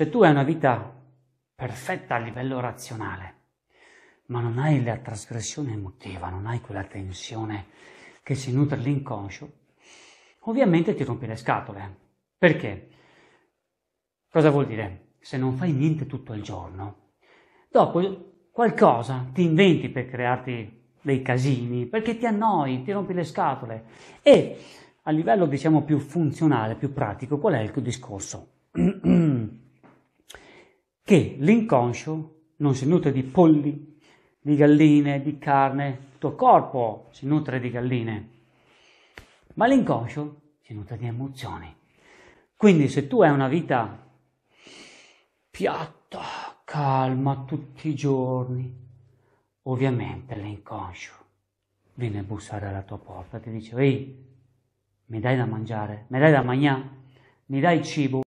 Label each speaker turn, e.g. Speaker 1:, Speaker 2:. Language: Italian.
Speaker 1: Se tu hai una vita perfetta a livello razionale, ma non hai la trasgressione emotiva, non hai quella tensione che si nutre l'inconscio, ovviamente ti rompi le scatole. Perché? Cosa vuol dire? Se non fai niente tutto il giorno, dopo qualcosa ti inventi per crearti dei casini, perché ti annoi, ti rompi le scatole. E a livello, diciamo, più funzionale, più pratico, qual è il tuo discorso? che l'inconscio non si nutre di polli, di galline, di carne, il tuo corpo si nutre di galline, ma l'inconscio si nutre di emozioni. Quindi se tu hai una vita piatta, calma tutti i giorni, ovviamente l'inconscio viene a bussare alla tua porta e ti dice ehi, mi dai da mangiare, mi dai da mangiare, mi dai cibo.